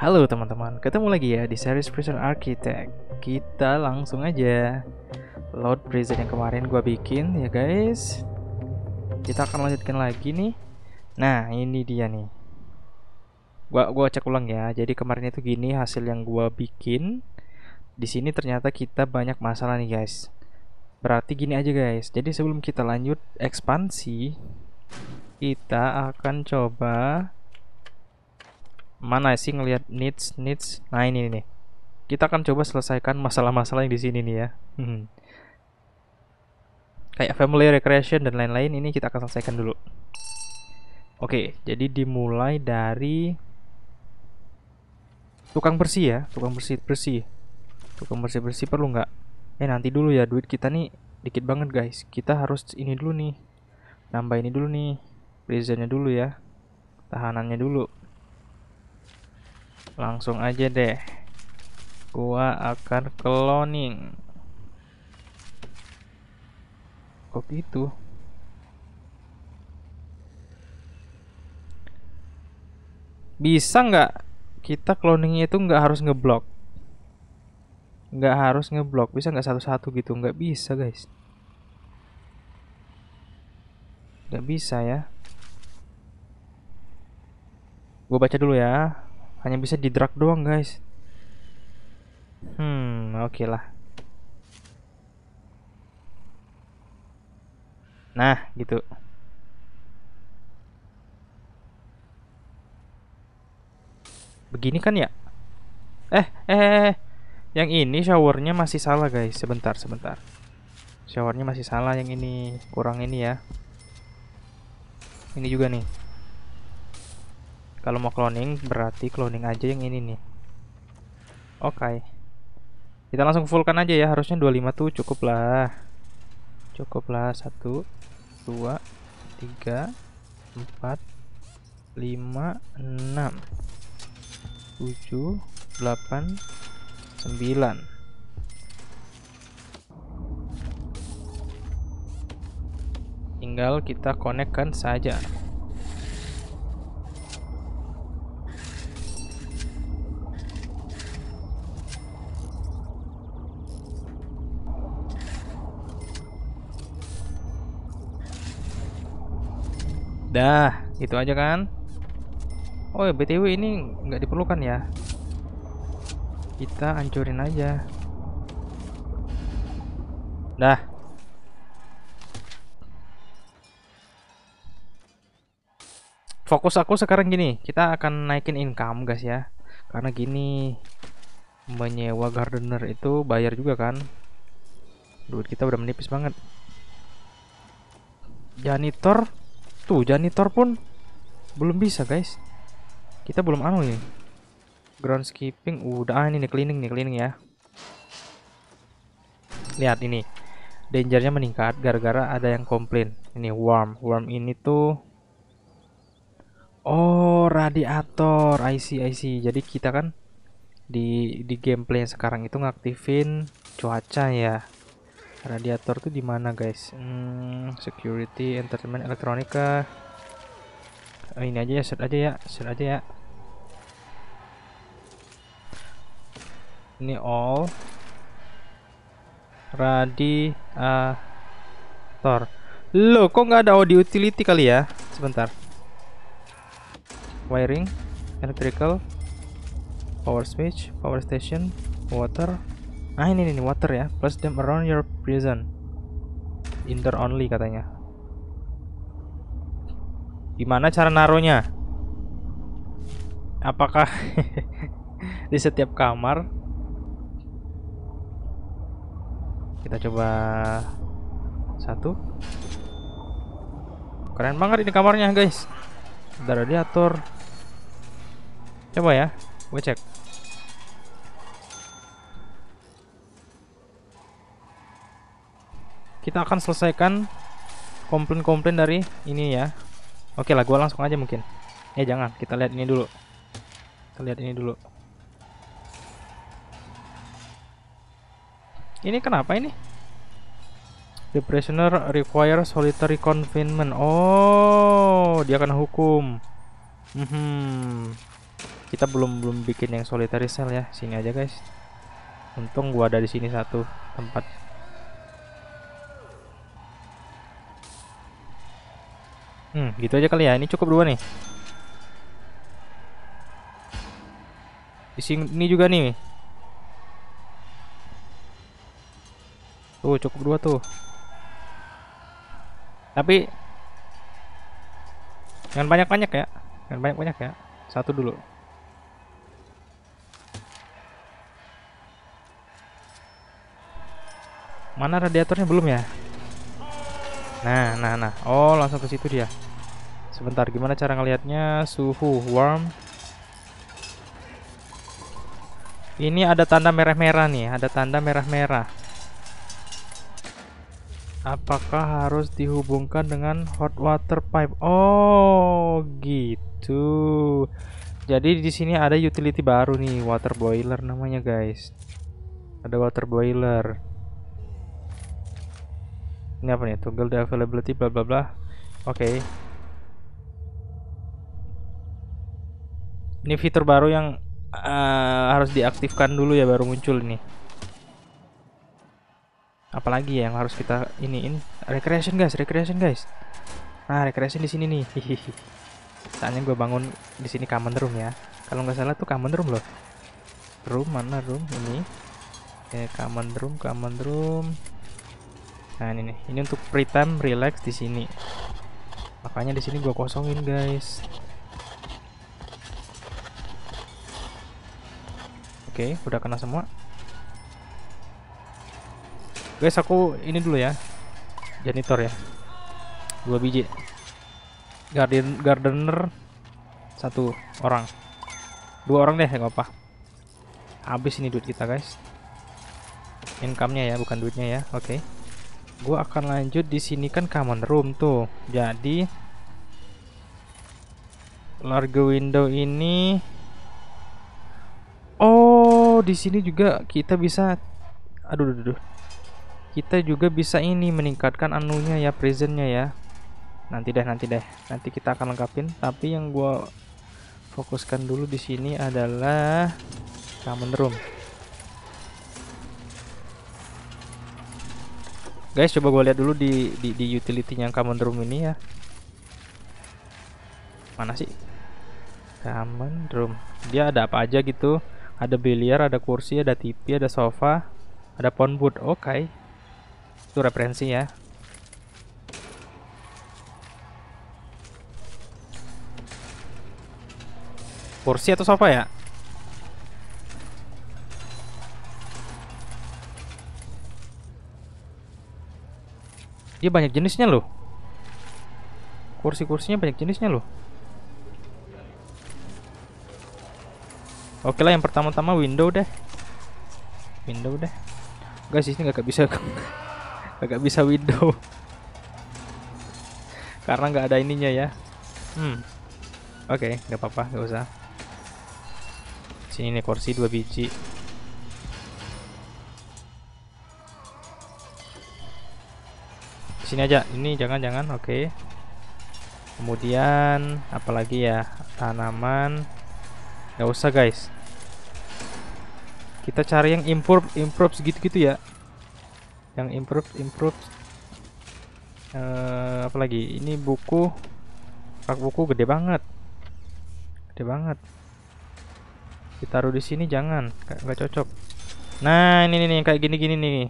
Halo teman-teman, ketemu lagi ya di series Prison Architect Kita langsung aja Load prison yang kemarin gue bikin ya guys Kita akan lanjutkan lagi nih Nah ini dia nih Gue gua cek ulang ya, jadi kemarin itu gini hasil yang gue bikin di sini ternyata kita banyak masalah nih guys Berarti gini aja guys, jadi sebelum kita lanjut ekspansi Kita akan coba mana sih ngelihat needs needs nah ini nih kita akan coba selesaikan masalah-masalah yang di sini nih ya hmm. kayak family recreation dan lain-lain ini kita akan selesaikan dulu oke jadi dimulai dari tukang bersih ya tukang bersih bersih tukang bersih bersih perlu nggak eh nanti dulu ya duit kita nih dikit banget guys kita harus ini dulu nih nambah ini dulu nih prisonnya dulu ya tahanannya dulu langsung aja deh gua akan cloning kok itu. bisa nggak kita cloningnya itu nggak harus ngeblok nggak harus ngeblok bisa nggak satu-satu gitu nggak bisa guys nggak bisa ya gue baca dulu ya hanya bisa di drag doang guys Hmm oke okay lah Nah gitu Begini kan ya Eh eh, eh, eh. Yang ini showernya masih salah guys Sebentar sebentar Showernya masih salah yang ini Kurang ini ya Ini juga nih kalau mau cloning, berarti cloning aja yang ini nih. Oke. Okay. Kita langsung fullkan aja ya. Harusnya 25 tuh cukup lah. Cukup lah. 1, 2, 3, 4, 5, 6, 7, 8, 9. Tinggal kita konekkan saja. Dah, itu aja kan. Oh ya, BTW ini nggak diperlukan ya. Kita hancurin aja. Dah. Fokus aku sekarang gini, kita akan naikin income guys ya. Karena gini menyewa gardener itu bayar juga kan. Duit kita udah menipis banget. Janitor Tuh, janitor pun belum bisa, guys. Kita belum anu nih. Ya. Ground skipping udah uh, ah, ini nih cleaning nih, cleaning ya. Lihat ini. Dangernya meningkat gara-gara ada yang komplain. Ini warm warm ini tuh Oh, radiator. ic ic Jadi kita kan di di gameplay yang sekarang itu ngaktifin cuaca ya radiator tuh di mana guys hmm, security entertainment elektronika oh, ini aja ya set aja ya set aja ya ini all radiator Lo kok nggak ada audio utility kali ya sebentar wiring electrical power switch power station water Nah ini nih water ya. Plus them around your prison. Indoor only katanya. Gimana cara naruhnya? Apakah di setiap kamar? Kita coba satu. Keren banget ini kamarnya guys. Udah diatur. Coba ya, gue cek. kita akan selesaikan komplain-komplain dari ini ya oke lah gue langsung aja mungkin eh jangan kita lihat ini dulu kita lihat ini dulu ini kenapa ini the prisoner requires solitary confinement oh dia kena hukum mm hmm kita belum belum bikin yang solitary cell ya sini aja guys untung gua ada di sini satu tempat Hmm, gitu aja kali ya. Ini cukup dua nih. Isi ini juga nih. Tuh, cukup dua tuh. Tapi jangan banyak-banyak ya. Jangan banyak-banyak ya. Satu dulu. Mana radiatornya belum ya? Nah, nah, nah. Oh, langsung ke situ dia. Sebentar, gimana cara ngelihatnya? Suhu, warm. Ini ada tanda merah-merah nih, ada tanda merah-merah. Apakah harus dihubungkan dengan hot water pipe? Oh, gitu. Jadi di sini ada utility baru nih, water boiler namanya, guys. Ada water boiler ini apa nih toggle the availability bla bla bla oke okay. ini fitur baru yang uh, harus diaktifkan dulu ya baru muncul ini. apalagi yang harus kita iniin recreation guys recreation guys nah recreation di sini nih hihihi soalnya gue bangun di sini common room ya kalau nggak salah tuh common room loh room mana room ini eh common room common room Nah ini nih, ini untuk free time relax di sini. Makanya di sini gua kosongin guys. Oke, okay, udah kena semua. Guys, aku ini dulu ya. Janitor ya. Dua biji. Garden gardener satu orang. Dua orang deh, nggak apa. Habis ini duit kita, guys. Income-nya ya, bukan duitnya ya. Oke. Okay gue akan lanjut di sini kan common room tuh jadi large window ini oh di sini juga kita bisa aduh, aduh, aduh kita juga bisa ini meningkatkan anunya ya prisonnya ya nanti deh nanti deh nanti kita akan lengkapin tapi yang gue fokuskan dulu di sini adalah common room Guys, coba gue lihat dulu di di, di utility yang common room ini ya. Mana sih? Common room. Dia ada apa aja gitu? Ada biliar, ada kursi, ada TV, ada sofa, ada pound wood. Oke. Okay. Itu referensi ya. Kursi atau sofa ya? Dia banyak jenisnya loh. Kursi-kursinya banyak jenisnya loh. Oke lah yang pertama-tama window deh. Window deh. Guys, ini gak bisa gak bisa window. Karena nggak ada ininya ya. Hmm. Oke, okay, nggak apa-apa, nggak usah. Sini nih kursi dua biji. sini aja ini jangan jangan oke okay. kemudian apalagi ya tanaman nggak usah guys kita cari yang improve improve segitu-gitu ya yang improve improve uh, apalagi ini buku rak buku gede banget gede banget ditaruh di sini jangan nggak cocok nah ini nih kayak gini-gini nih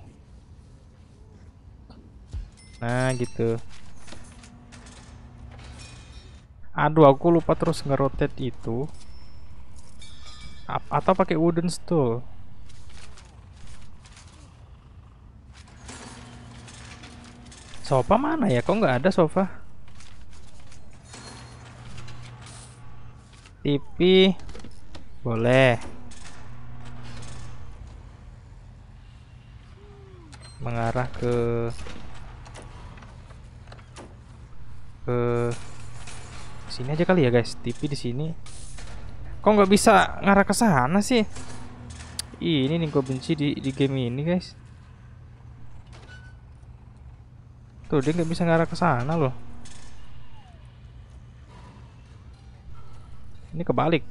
Nah gitu. Aduh aku lupa terus ngerotate itu. A atau pakai wooden stool. Sofa mana ya? Kok nggak ada sofa? TV boleh. Mengarah ke ke sini aja kali ya guys. TV di sini. Kok nggak bisa ngarah ke sana sih? ini nih gue benci di, di game ini guys. Tuh dia nggak bisa ngarah ke sana loh. Ini kebalik.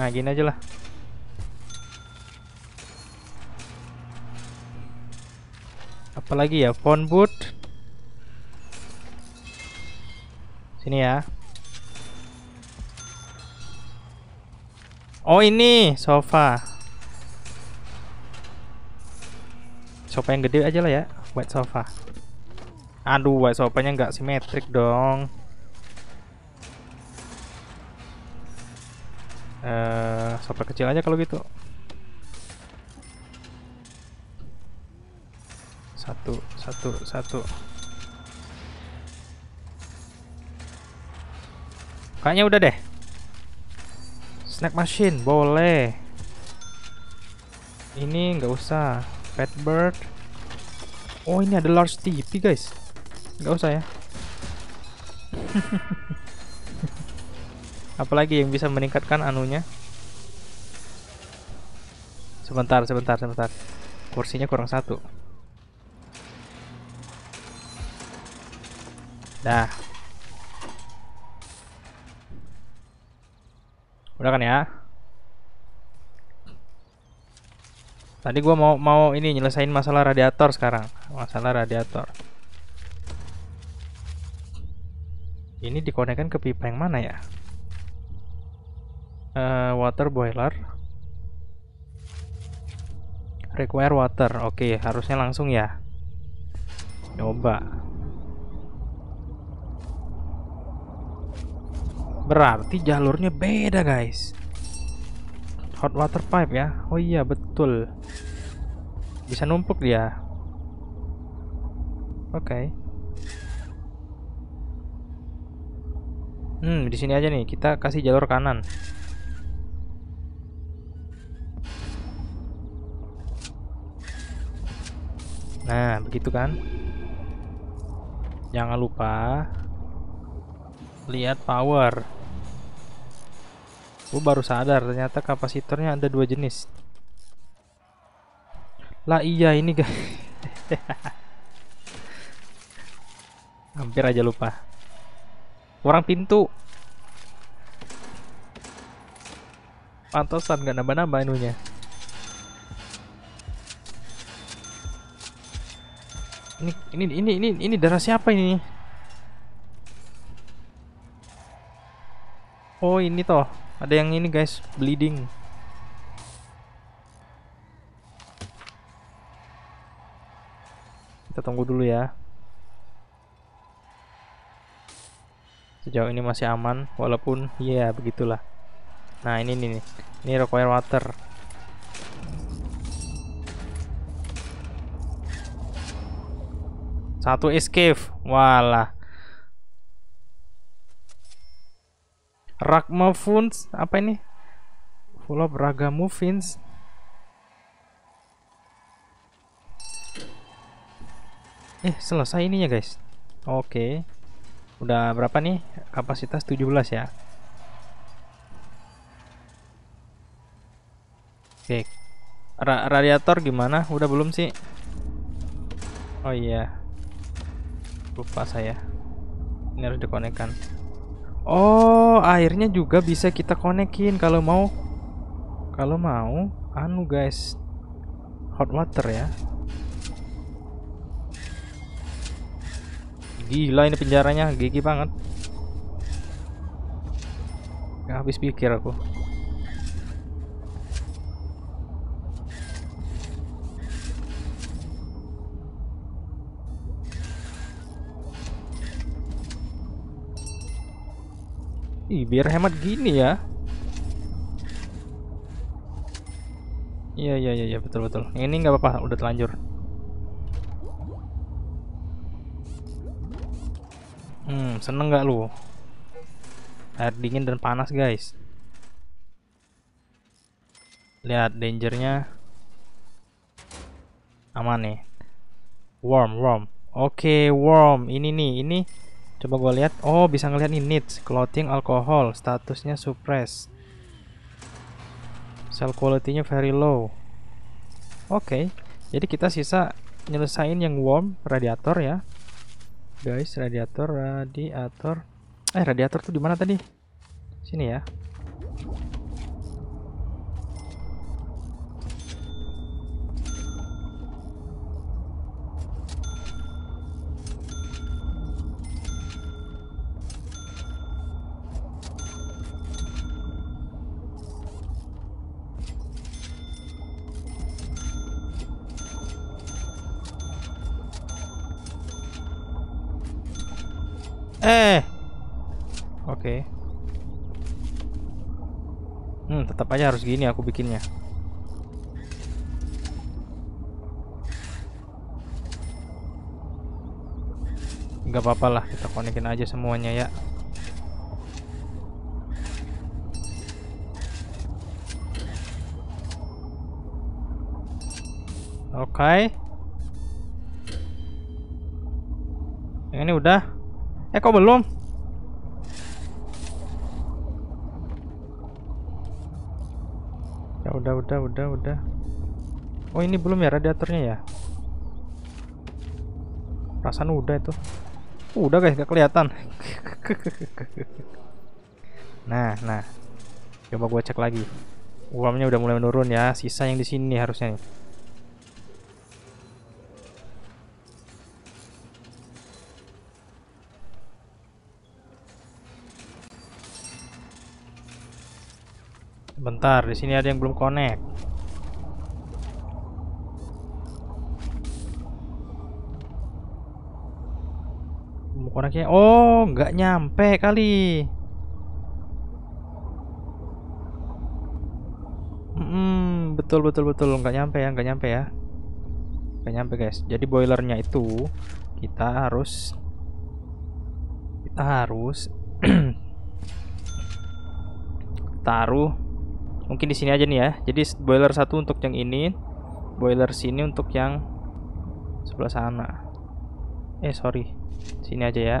Nah gini aja lah. Apalagi ya phone boot Sini ya. Oh ini sofa. Sofa yang gede aja lah ya, white sofa. Aduh, white sofanya nggak simetrik dong. Uh, sofa kecil aja kalau gitu. Satu, satu, satu. Kayaknya udah deh. Snack machine boleh. Ini nggak usah. Pet bird. Oh ini ada large TV guys. Nggak usah ya. Apalagi yang bisa meningkatkan anunya. Sebentar, sebentar, sebentar. Kursinya kurang satu. Dah, Udah kan ya? Tadi gue mau mau ini nyelesain masalah radiator sekarang. Masalah radiator. Ini dikonekkan ke pipa yang mana ya? Uh, water boiler. Require water. Oke, okay, harusnya langsung ya. Coba. Berarti jalurnya beda guys Hot water pipe ya Oh iya betul Bisa numpuk dia Oke okay. Hmm di sini aja nih Kita kasih jalur kanan Nah begitu kan Jangan lupa Lihat power Gue baru sadar ternyata kapasitornya ada dua jenis. Lah iya ini guys. Hampir aja lupa. Orang pintu. Pantosan gak nambah-nambah inunya. Ini ini ini ini ini darah siapa ini? Oh ini toh ada yang ini guys, bleeding. Kita tunggu dulu ya. Sejauh ini masih aman, walaupun iya yeah, begitulah. Nah ini nih, ini require water. Satu escape, walah. Ragmafuns apa ini? Full Pulau Ragamufins. Eh, selesai ininya, guys. Oke. Udah berapa nih? Kapasitas 17 ya. Oke. Ra radiator gimana? Udah belum sih? Oh iya. Lupa saya. Ini harus dikonekkan. Oh, airnya juga bisa kita konekin kalau mau. Kalau mau, anu guys. Hot water ya. Gila ini penjaranya, gigi banget. Gak habis pikir aku. Ih, biar hemat gini ya. Iya, iya, iya, ya, betul, betul. Ini nggak apa-apa, udah telanjur. Hmm, seneng nggak lu? Air dingin dan panas, guys. Lihat dangernya. Aman nih. Warm, warm. Oke, okay, warm. Ini nih, ini Coba gue lihat. Oh, bisa ngelihat ini, needs, clothing, alcohol, statusnya suppress. Cell quality-nya very low. Oke. Okay. Jadi kita sisa nyelesain yang warm, radiator ya. Guys, radiator, radiator. Eh, radiator tuh di mana tadi? Sini ya. Eh. Oke. Okay. Hmm, tetap aja harus gini aku bikinnya. Gak apa-apa lah, kita konekin aja semuanya ya. Oke. Okay. ini udah. Eh kok belum? Ya udah udah udah udah. Oh ini belum ya radiatornya ya? Perasaan udah itu. Uh, udah guys, gak kelihatan. nah, nah. Coba gue cek lagi. Uangnya udah mulai menurun ya. Sisa yang di sini harusnya nih. Bentar, di sini ada yang belum connect. Oh, nggak nyampe kali. Hmm, betul betul betul nggak nyampe ya, nggak nyampe ya. Nggak nyampe guys. Jadi boilernya itu kita harus kita harus taruh mungkin di sini aja nih ya jadi boiler satu untuk yang ini boiler sini untuk yang sebelah sana eh sorry sini aja ya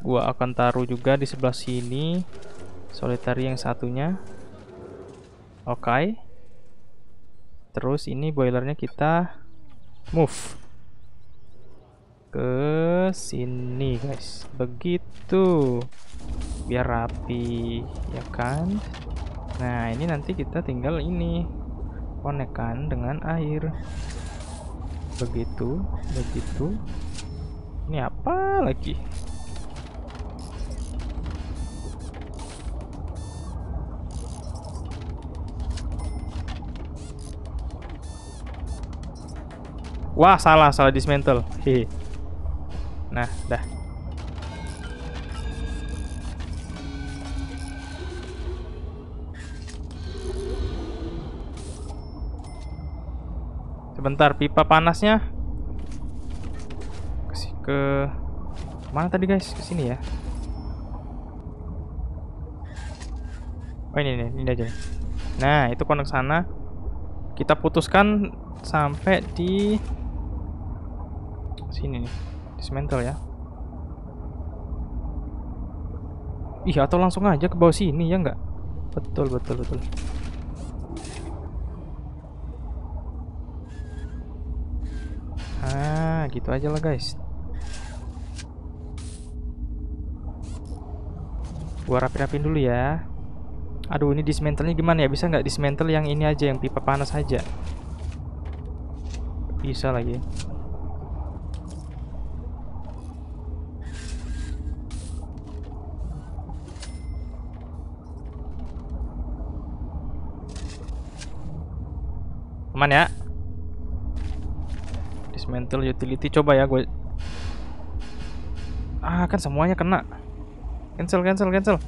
gua akan taruh juga di sebelah sini solitary yang satunya oke okay. terus ini boilernya kita move ke sini guys begitu biar rapi ya kan nah ini nanti kita tinggal ini konekkan dengan air begitu begitu ini apa lagi Wah salah salah dismantle. Hehe. Nah, dah. Sebentar, pipa panasnya. Kasih ke mana tadi guys? Ke sini ya. Oh ini nih, ini aja. Nah, itu konek sana. Kita putuskan sampai di sini nih. Dismantle ya. Ih, atau langsung aja ke bawah sini ya enggak? Betul, betul, betul. Ah, gitu aja lah guys. Gua rapi-rapin dulu ya. Aduh, ini dismantle gimana ya? Bisa nggak dismantle yang ini aja, yang pipa panas aja? Bisa lagi. Aman ya. Dismantle utility coba ya gue. Ah, kan semuanya kena. Cancel, cancel, cancel.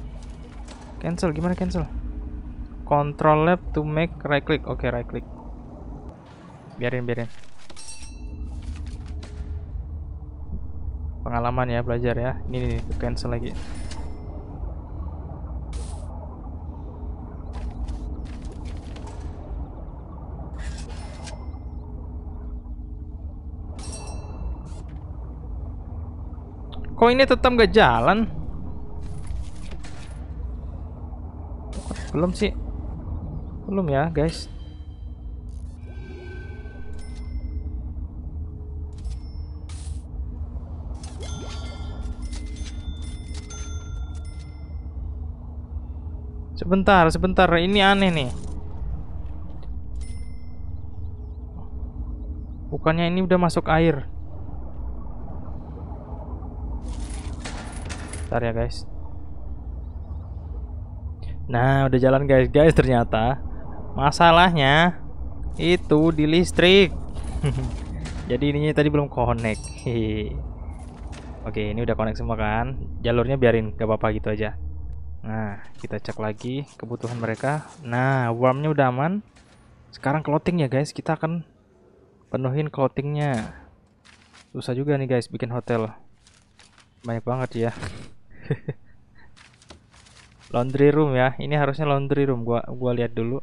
Cancel, gimana cancel? Control left to make right click. Oke, okay, right click. Biarin, biarin. Pengalaman ya, belajar ya. Ini nih, cancel lagi. Kok ini tetap gak jalan? Belum sih. Belum ya, guys. Sebentar, sebentar. Ini aneh nih. Bukannya ini udah masuk air. Bentar ya guys. Nah, udah jalan guys, guys ternyata masalahnya itu di listrik. Jadi ininya tadi belum connect. Oke, ini udah connect semua kan? Jalurnya biarin, gak apa-apa gitu aja. Nah, kita cek lagi kebutuhan mereka. Nah, warmnya udah aman. Sekarang clothing ya guys, kita akan penuhin clothingnya. Susah juga nih guys bikin hotel. Banyak banget ya. laundry room ya. Ini harusnya laundry room. Gua gua lihat dulu.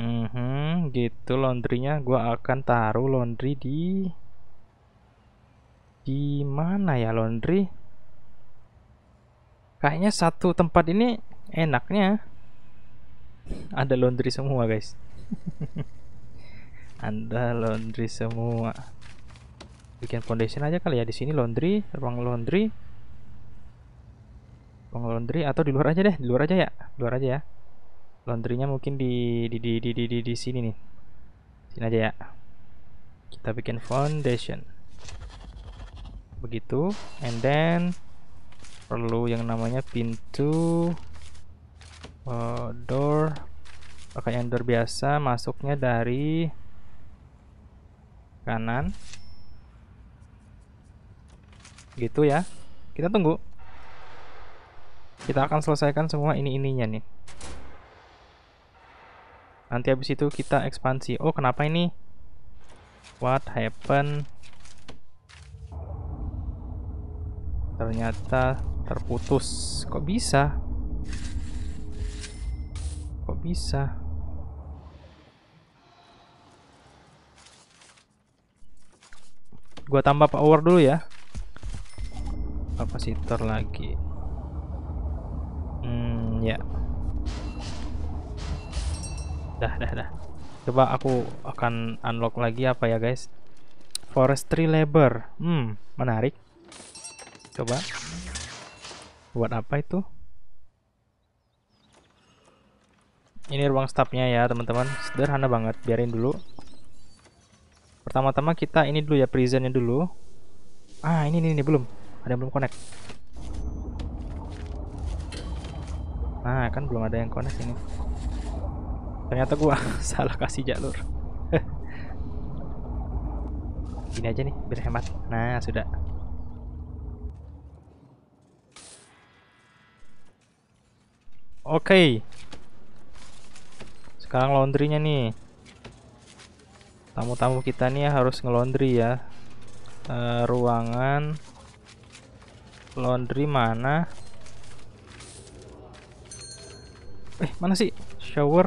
Mm -hmm, gitu laundrynya gua akan taruh laundry di di mana ya laundry? Kayaknya satu tempat ini enaknya ada laundry semua, guys. Anda laundry semua. Bikin foundation aja kali ya di sini laundry, ruang laundry. Ruang laundry atau di luar aja deh, di luar aja ya. Di luar aja ya. Laundrynya mungkin di di di di di, di, di sini nih. Sini aja ya. Kita bikin foundation. Begitu and then perlu yang namanya pintu uh, door pakai yang door biasa masuknya dari kanan gitu ya kita tunggu kita akan selesaikan semua ini-ininya nih nanti habis itu kita ekspansi oh kenapa ini what happened ternyata terputus kok bisa kok bisa gua tambah power dulu ya kapasitor lagi Hmm, ya. Dah, dah, dah. Coba aku akan unlock lagi apa ya, guys? Forestry labor. Hmm, menarik. Coba. Buat apa itu? Ini ruang staffnya ya, teman-teman. Sederhana banget, biarin dulu. Pertama-tama kita ini dulu ya, prisonnya dulu. Ah, ini, ini, ini, belum. Ada yang belum connect. Nah, kan belum ada yang connect ini. Ternyata gua salah kasih jalur. ini aja nih, biar hemat. Nah, sudah. Oke. Okay. Sekarang laundrynya nih. Tamu-tamu kita nih harus ngelondri ya. Uh, ruangan laundry mana? eh mana sih shower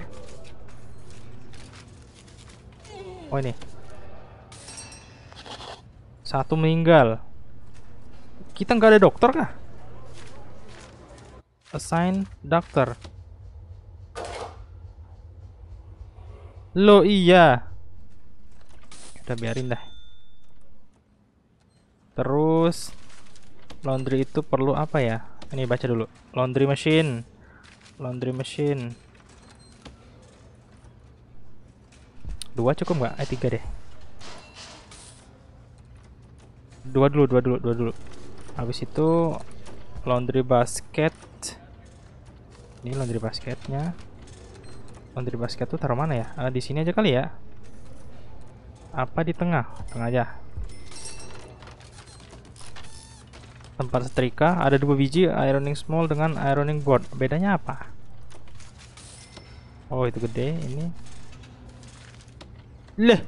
oh ini satu meninggal kita nggak ada dokter kah assign dokter lo iya udah biarin dah terus laundry itu perlu apa ya ini baca dulu laundry machine laundry machine dua cukup nggak eh tiga deh dua dulu dua dulu dua dulu habis itu laundry basket ini laundry basketnya laundry basket tuh taruh mana ya uh, di sini aja kali ya apa di tengah tengah aja tempat setrika ada dua biji ironing small dengan ironing board bedanya apa Oh itu gede ini. Leh.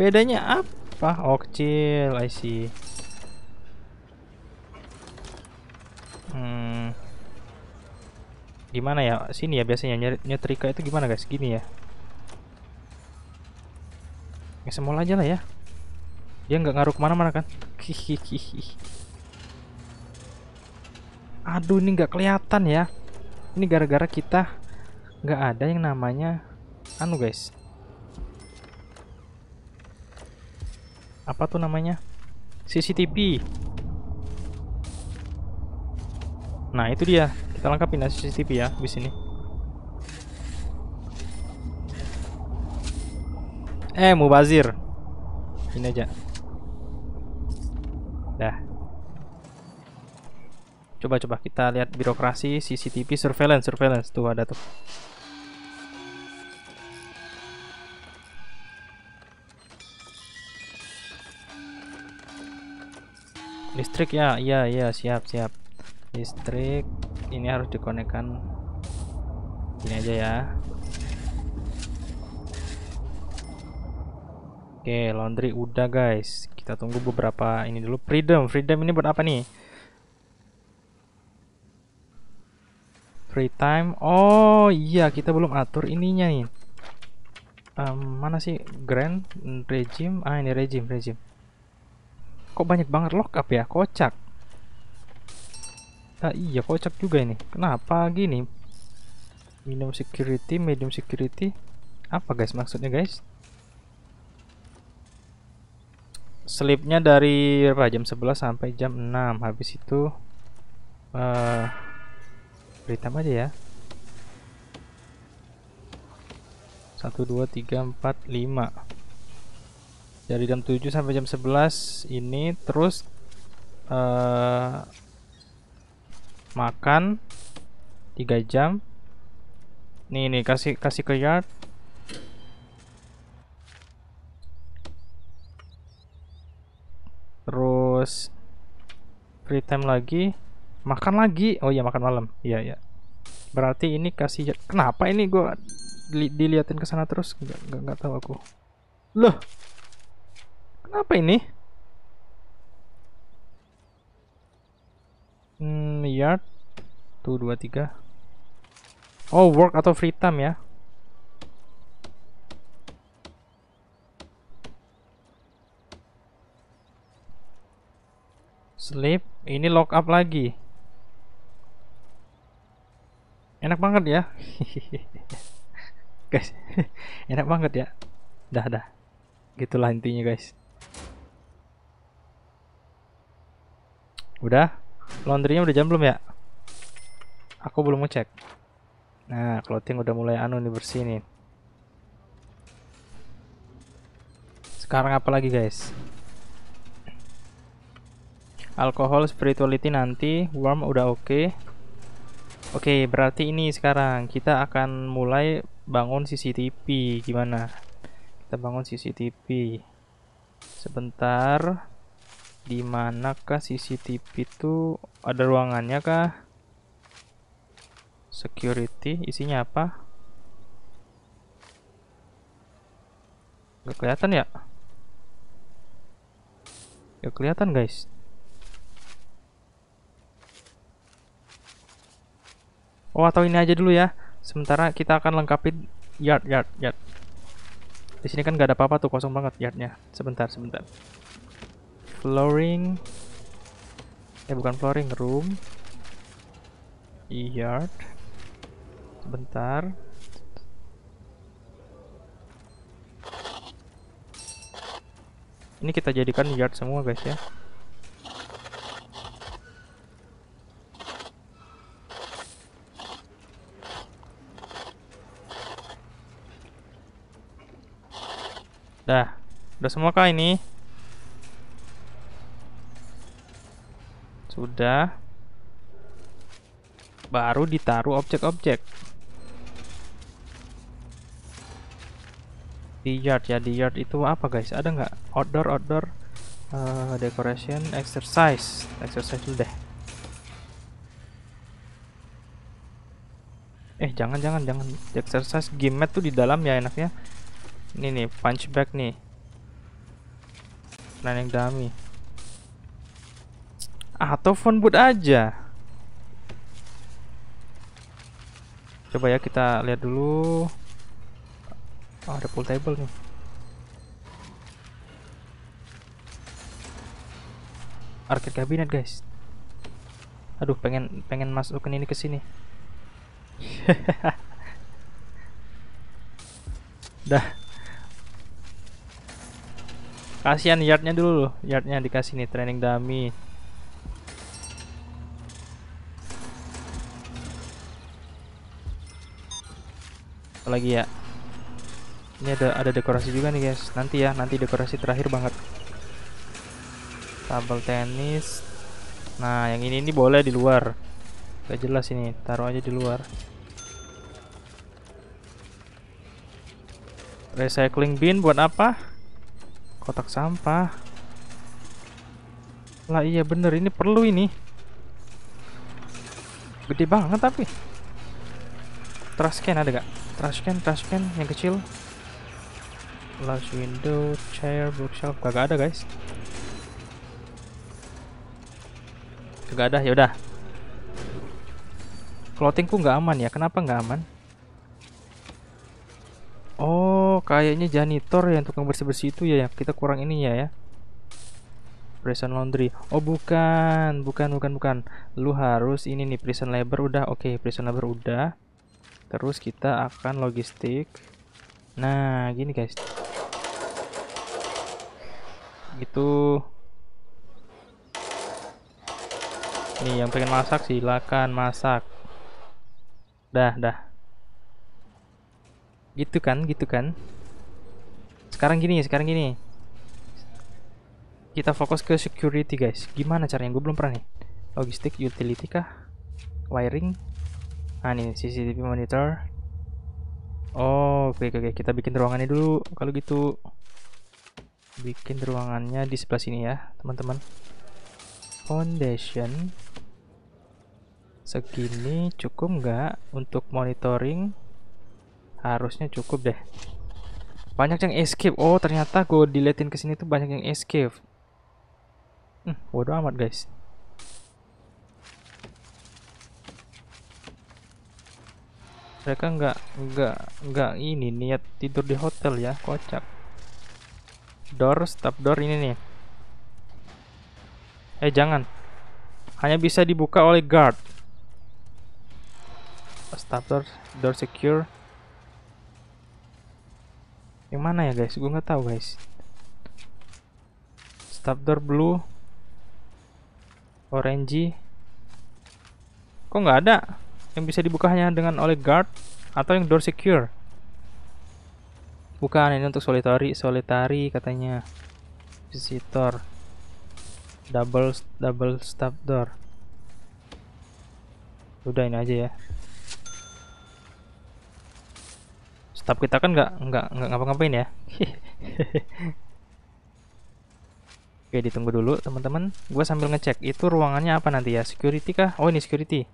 Bedanya apa? Oh kecil, I see. Hmm. Gimana ya? Sini ya biasanya nyetrika itu gimana guys? Gini ya. Ya semula aja lah ya. Dia nggak ngaruh kemana-mana kan? Hihihi. Aduh ini nggak kelihatan ya. Ini gara-gara kita nggak ada yang namanya anu guys apa tuh namanya CCTV nah itu dia kita lengkapin ya CCTV ya di sini eh mau bazir ini aja dah coba-coba kita lihat birokrasi CCTV surveillance surveillance tuh ada tuh listrik ya iya iya siap siap listrik ini harus dikonekkan ini aja ya oke laundry udah guys kita tunggu beberapa ini dulu freedom freedom ini buat apa nih free time oh iya kita belum atur ininya nih um, mana sih grand regime ah ini regime regime Kok banyak banget lock up ya? Kocak. Ah iya, kocak juga ini. Kenapa gini? Minimum security, medium security. Apa guys maksudnya guys? Sleepnya dari berapa jam 11 sampai jam 6. Habis itu uh, eh, beritam aja ya. 1 2 3 4 5 dari jam 7 sampai jam 11 ini terus uh, makan 3 jam nih nih kasih kasih ke yard terus free time lagi makan lagi oh iya makan malam iya iya berarti ini kasih kenapa ini gua dili diliatin ke sana terus nggak nggak tahu aku loh apa ini? Hmm, yard. Tuh, dua, tiga. Oh, work atau free time ya. Sleep. Ini lock up lagi. Enak banget ya. guys, enak banget ya. Dah, dah. Gitulah intinya, guys. Udah? Laundrynya udah jam belum ya? Aku belum ngecek. Nah, clothing udah mulai anu nih bersih nih. Sekarang apa lagi guys? Alkohol, spirituality nanti, warm udah oke. Okay. Oke, okay, berarti ini sekarang kita akan mulai bangun CCTV. Gimana? Kita bangun CCTV sebentar di manakah CCTV itu ada ruangannya kah security isinya apa gak kelihatan ya gak kelihatan guys oh atau ini aja dulu ya sementara kita akan lengkapi yard yard yard di sini kan gak ada apa-apa tuh, kosong banget yardnya. Sebentar, sebentar. Flooring. Eh, bukan flooring, room. Yard. Sebentar. Ini kita jadikan yard semua guys ya. Dah, udah semua kah ini? Sudah. Baru ditaruh objek-objek. Di yard ya, di yard itu apa guys? Ada nggak outdoor outdoor uh, decoration exercise, exercise dulu deh. Eh jangan jangan jangan exercise game mat tuh di dalam ya enaknya. Ini nih, punch back nih. Neneng dummy. Atau phone boot aja. Coba ya kita lihat dulu. Oh, ada pool table nih. Arcade kabinet guys. Aduh, pengen pengen masukin ini ke sini. Dah. Kasihan yardnya dulu loh. Yardnya dikasih nih training dummy. lagi ya. Ini ada ada dekorasi juga nih guys. Nanti ya, nanti dekorasi terakhir banget. table tenis. Nah, yang ini ini boleh di luar. Gak jelas ini, taruh aja di luar. Recycling bin buat apa? kotak sampah lah iya bener ini perlu ini gede banget tapi trash can ada gak? trash can, trash can yang kecil large window, chair, bookshelf gak ada guys gak ada yaudah clothingku gak aman ya kenapa gak aman oh kayaknya janitor ya yang tukang bersih-bersih itu ya yang kita kurang ininya ya. Prison laundry. Oh, bukan, bukan, bukan, bukan. Lu harus ini nih prison labor udah. Oke, okay, prison labor udah. Terus kita akan logistik. Nah, gini guys. itu Nih, yang pengen masak silakan masak. Dah, dah. Gitu kan, gitu kan. Sekarang gini, sekarang gini. Kita fokus ke security, guys. Gimana caranya? Gue belum pernah nih. Logistik, utility kah? Wiring? Nah, ini CCTV monitor. Oh, oke, okay, oke. Okay. Kita bikin ruangannya dulu. Kalau gitu, bikin ruangannya di sebelah sini ya, teman-teman. Foundation segini cukup nggak untuk monitoring harusnya cukup deh banyak yang escape oh ternyata gue diletin kesini tuh banyak yang escape hmm, waduh amat guys mereka nggak nggak nggak ini niat tidur di hotel ya kocak door stop door ini nih eh jangan hanya bisa dibuka oleh guard stop door door secure yang mana ya guys gue nggak tahu guys stop door blue orange, kok nggak ada yang bisa dibuka hanya dengan oleh guard atau yang door secure bukan ini untuk solitary solitary katanya visitor double double stop door udah ini aja ya Tapi kita kan nggak nggak nggak ngapa-ngapain ya. Oke ditunggu dulu teman-teman. Gue sambil ngecek itu ruangannya apa nanti ya? Security kah? Oh ini security.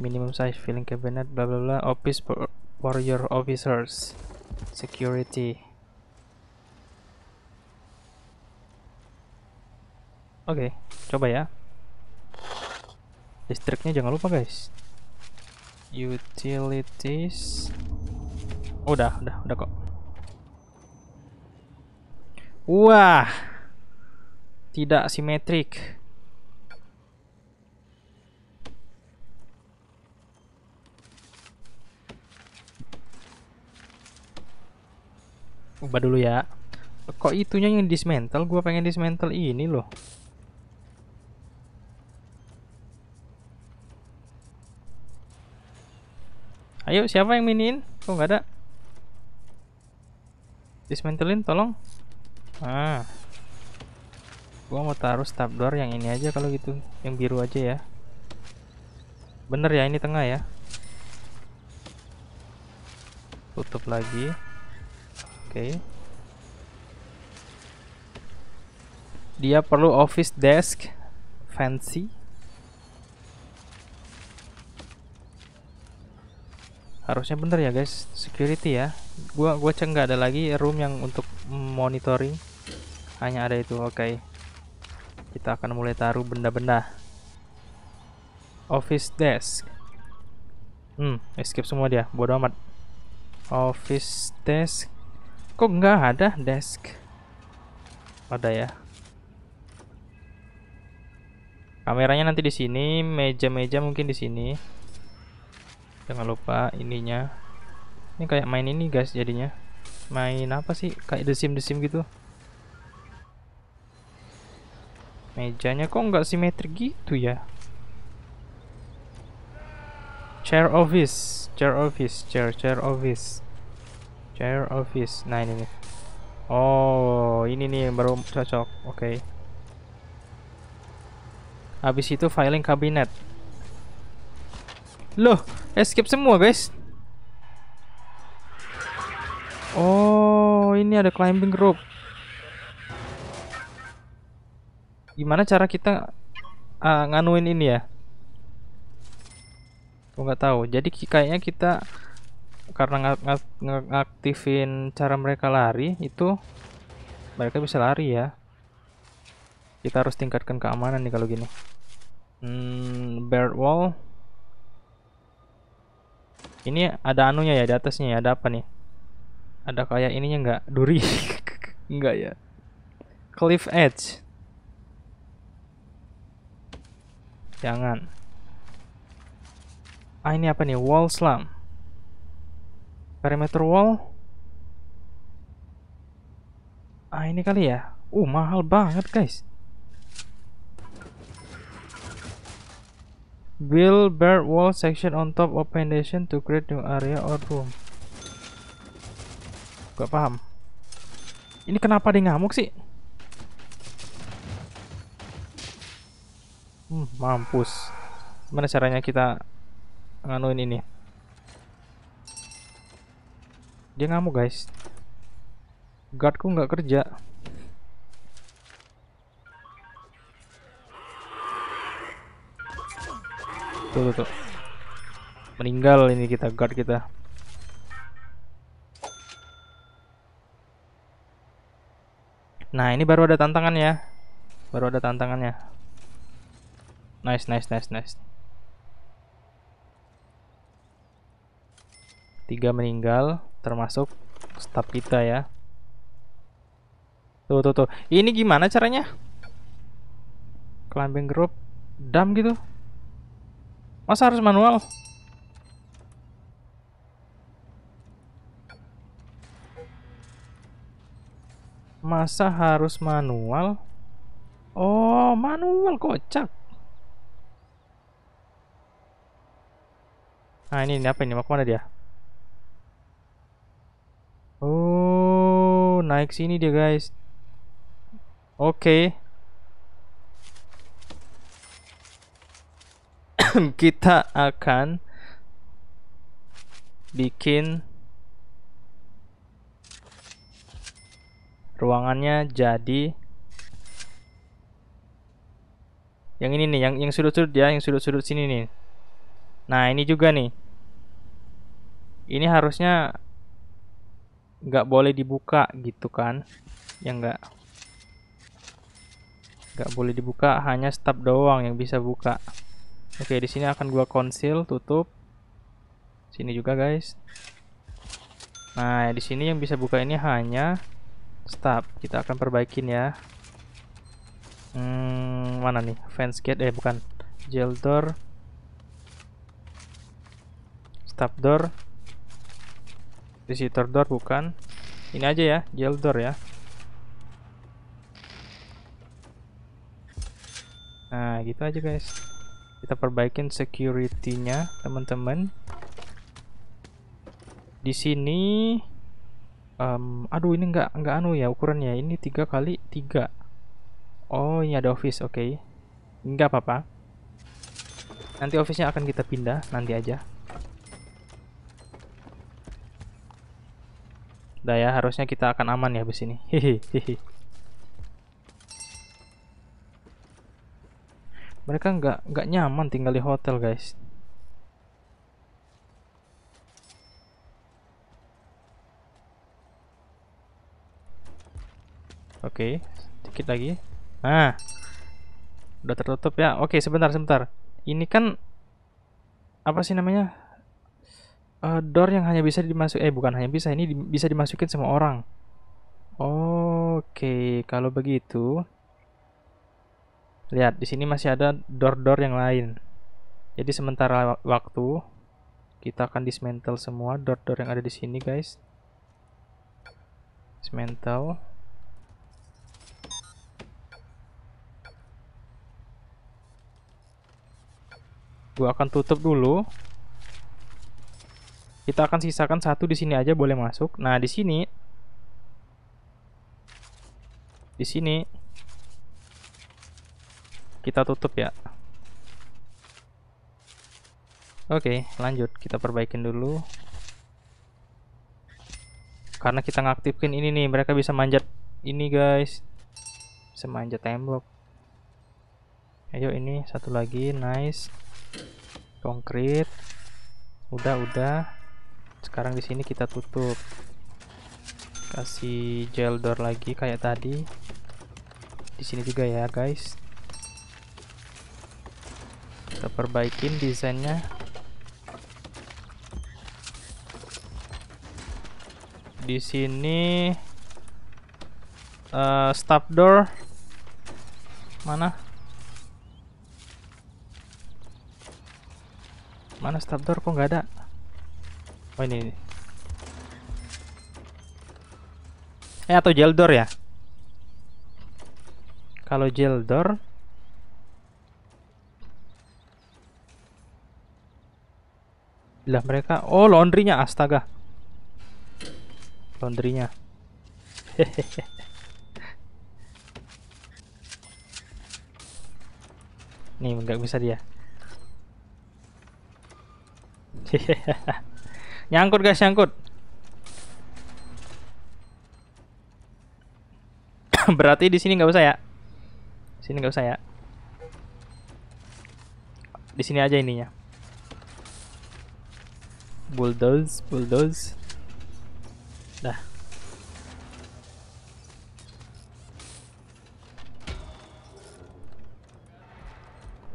Minimum size filling cabinet bla bla bla office for, for your officers. Security. Oke, coba ya. Listriknya jangan lupa guys utilities udah udah udah kok wah tidak simetrik ubah dulu ya kok itunya yang dismantle gua pengen dismantle ini loh Ayo, siapa yang minin? Kok nggak ada? Dismantelin, tolong. Ah. Gua mau taruh stab door yang ini aja kalau gitu. Yang biru aja ya. Bener ya, ini tengah ya. Tutup lagi. Oke. Okay. Dia perlu office desk fancy harusnya bener ya guys security ya gua gua cek nggak ada lagi room yang untuk monitoring hanya ada itu oke okay. kita akan mulai taruh benda-benda office desk hmm escape semua dia bodo amat office desk kok nggak ada desk ada ya kameranya nanti di sini meja-meja mungkin di sini jangan lupa ininya ini kayak main ini guys jadinya main apa sih kayak desim-desim gitu mejanya kok nggak simetri gitu ya chair office chair office chair chair office chair office nah ini nih oh ini nih baru cocok oke okay. habis itu filing kabinet Loh, escape semua, guys. Oh, ini ada climbing rope. Gimana cara kita uh, nganuin ini ya? Gue nggak tahu. Jadi kayaknya kita karena ngaktifin ng ng cara mereka lari itu mereka bisa lari ya. Kita harus tingkatkan keamanan nih kalau gini. Hmm, bird wall ini ada anunya ya di atasnya ya ada apa nih ada kayak ininya nggak duri nggak ya cliff edge jangan ah ini apa nih wall slam perimeter wall ah ini kali ya uh mahal banget guys Build bare wall section on top of foundation to create new area or room. Gak paham. Ini kenapa dia ngamuk sih? Hmm, mampus. Gimana caranya kita nganuin ini? Dia ngamuk, guys. Guardku nggak kerja. tuh, tuh, tuh. Meninggal ini kita guard kita. Nah, ini baru ada tantangan ya. Baru ada tantangannya. Nice, nice, nice, nice. Tiga meninggal, termasuk staff kita ya. Tuh, tuh, tuh. Ini gimana caranya? Climbing group, dam gitu. Masa harus manual? Masa harus manual? Oh, manual kocak. Nah, ini, ini apa ini? Mau kemana dia? Oh, naik sini dia, guys. Oke. Okay. kita akan bikin ruangannya jadi yang ini nih yang yang sudut-sudut ya yang sudut-sudut sini nih nah ini juga nih ini harusnya nggak boleh dibuka gitu kan yang nggak nggak boleh dibuka hanya step doang yang bisa buka Oke, di sini akan gua conceal, tutup. Sini juga, guys. Nah, di sini yang bisa buka ini hanya stop Kita akan perbaikin ya. Hmm, mana nih? Fence gate eh bukan. Jail door. stop door. Visitor door bukan. Ini aja ya, jail door ya. Nah, gitu aja guys kita perbaikin security-nya teman-teman di sini um, aduh ini nggak nggak anu ya ukurannya ini tiga kali tiga oh ini ada office oke okay. nggak apa-apa nanti office-nya akan kita pindah nanti aja udah ya harusnya kita akan aman ya di sini hehehe mereka nggak nggak nyaman tinggal di hotel guys Oke, sedikit lagi. Nah, udah tertutup ya. Oke, sebentar, sebentar. Ini kan apa sih namanya? Uh, door yang hanya bisa dimasuk eh bukan hanya bisa, ini di bisa dimasukin semua orang. Oke, kalau begitu Lihat, di sini masih ada door-door yang lain. Jadi sementara waktu kita akan dismantle semua door-door yang ada di sini, guys. Dismantle. Gua akan tutup dulu. Kita akan sisakan satu di sini aja boleh masuk. Nah, di sini di sini kita tutup ya Oke, lanjut. Kita perbaikin dulu. Karena kita ngaktifkan ini nih, mereka bisa manjat ini, guys. Bisa manjat tembok. Ayo ini satu lagi, nice. Konkret. Udah, udah. Sekarang di sini kita tutup. Kasih gel door lagi kayak tadi. Di sini juga ya, guys kita perbaikin desainnya di sini uh, eh, stop door mana mana stop door kok nggak ada oh ini, ini eh atau gel door ya kalau gel door Lah mereka Oh laundrynya astaga Laundrynya Hehehe Nih nggak bisa dia Nyangkut guys nyangkut Berarti di sini nggak usah ya Sini nggak usah ya Di sini aja ininya bulldoze bulldoze dah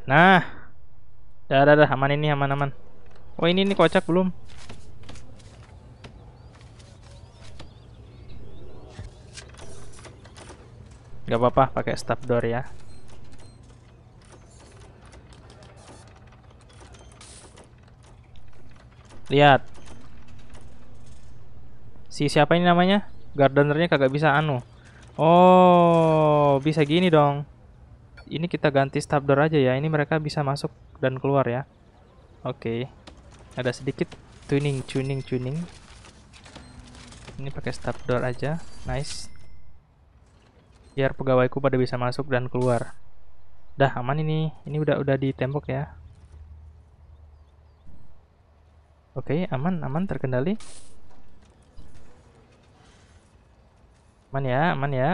nah dah dah dah aman ini aman aman oh ini ini kocak belum Gak apa-apa pakai stop door ya Lihat. Si siapa ini namanya? Gardenernya kagak bisa anu. Oh, bisa gini dong. Ini kita ganti stab door aja ya. Ini mereka bisa masuk dan keluar ya. Oke. Okay. Ada sedikit tuning, tuning, tuning. Ini pakai stab door aja. Nice. Biar pegawaiku pada bisa masuk dan keluar. Dah aman ini. Ini udah udah di tembok ya. Oke, okay, aman, aman, terkendali. Aman ya, aman ya.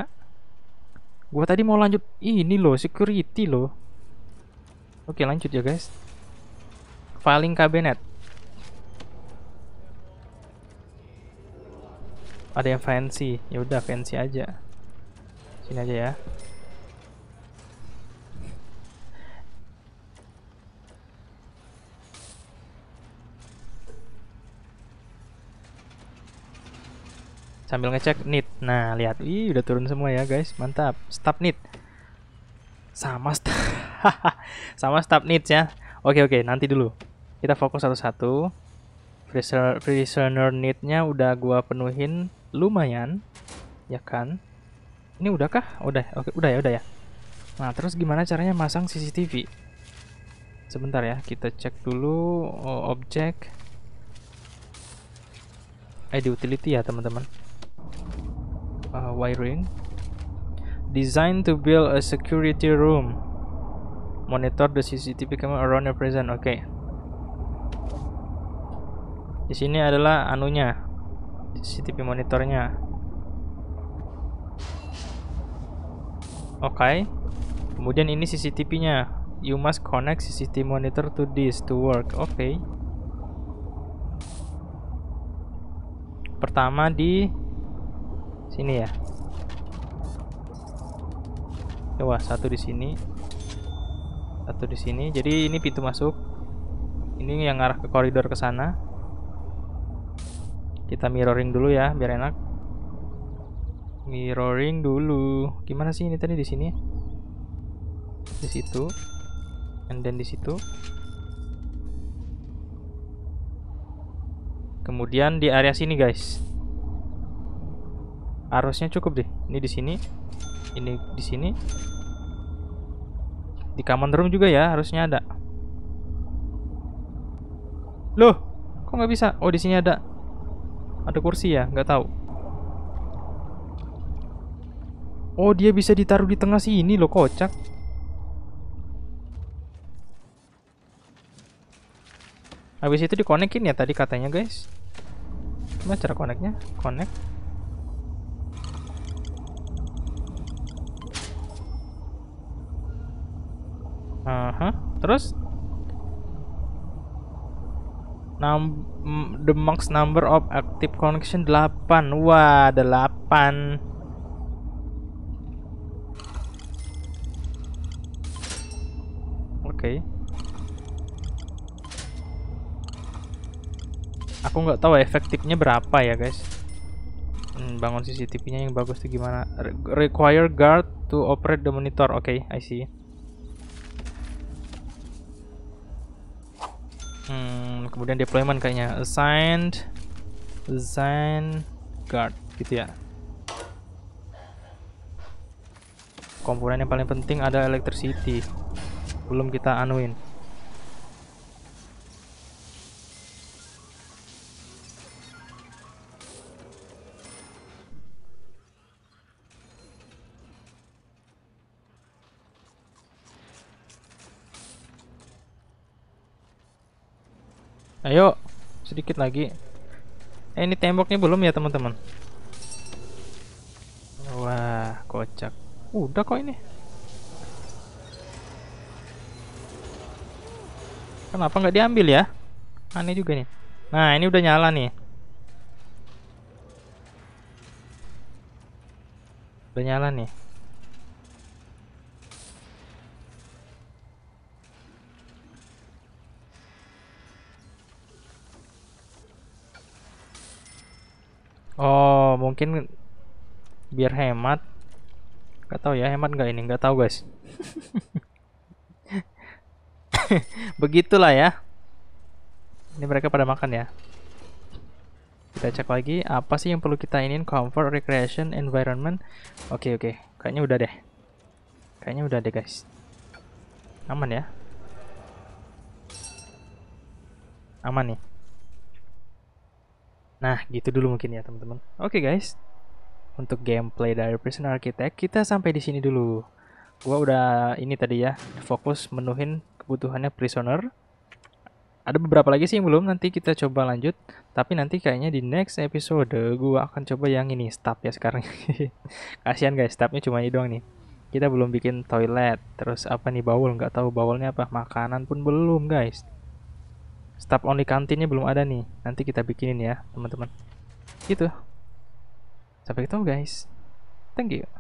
Gua tadi mau lanjut ini loh, security loh. Oke, okay, lanjut ya guys. Filing kabinet. Ada yang fancy, ya udah fancy aja. Sini aja ya. sambil ngecek nit. Nah, lihat. Ih, udah turun semua ya, guys. Mantap. Stop nit. Sama st sama stop nit ya. Oke, oke, nanti dulu. Kita fokus satu-satu. Prisoner, need-nya udah gua penuhin lumayan, ya kan? Ini udahkah? Udah. Oke, udah ya, udah ya. Nah, terus gimana caranya masang CCTV? Sebentar ya, kita cek dulu oh, objek. Eh, di utility ya, teman-teman uh, wiring designed to build a security room monitor the CCTV camera around the prison oke okay. di sini adalah anunya CCTV monitornya oke okay. kemudian ini CCTV nya you must connect CCTV monitor to this to work oke okay. pertama di Sini ya. coba ya, satu di sini. Satu di sini. Jadi ini pintu masuk. Ini yang arah ke koridor ke sana. Kita mirroring dulu ya, biar enak. Mirroring dulu. Gimana sih ini tadi di sini? Di situ. And then di situ. Kemudian di area sini, guys arusnya cukup deh. Ini di sini, ini di sini. Di common room juga ya, harusnya ada. Loh, kok nggak bisa? Oh, di sini ada. Ada kursi ya, nggak tahu. Oh, dia bisa ditaruh di tengah sini loh, kocak. Habis itu dikonekin ya tadi katanya, guys. Gimana cara koneknya? Connect. Aha. Terus? Num the max number of active connection 8. Wah, 8. Oke. Okay. Aku nggak tahu efektifnya berapa ya, guys. Hmm, bangun CCTV-nya yang bagus tuh gimana? Re require guard to operate the monitor. Oke, okay, I see. kemudian deployment kayaknya assigned assign guard gitu ya komponen yang paling penting ada electricity belum kita anuin Ayo, sedikit lagi. Eh, ini temboknya belum ya, teman-teman? Wah, kocak. Udah kok ini. Kenapa nggak diambil ya? Aneh juga nih. Nah, ini udah nyala nih. Udah nyala nih. Oh, mungkin biar hemat. Gak tau ya, hemat nggak ini? Gak tahu guys. Begitulah ya. Ini mereka pada makan ya. Kita cek lagi apa sih yang perlu kita ingin comfort, recreation, environment. Oke, okay, oke. Okay. Kayaknya udah deh. Kayaknya udah deh, guys. Aman ya? Aman nih. Nah, gitu dulu mungkin ya teman-teman. Oke okay, guys, untuk gameplay dari Prison Architect kita sampai di sini dulu. Gua udah ini tadi ya, fokus menuhin kebutuhannya prisoner. Ada beberapa lagi sih yang belum, nanti kita coba lanjut. Tapi nanti kayaknya di next episode gua akan coba yang ini, staff ya sekarang. Kasihan guys, staffnya cuma ini doang nih. Kita belum bikin toilet, terus apa nih bawul nggak tahu bawulnya apa, makanan pun belum guys. Stop only kantinnya belum ada nih. Nanti kita bikinin ya, teman-teman. Gitu. Sampai ketemu guys. Thank you.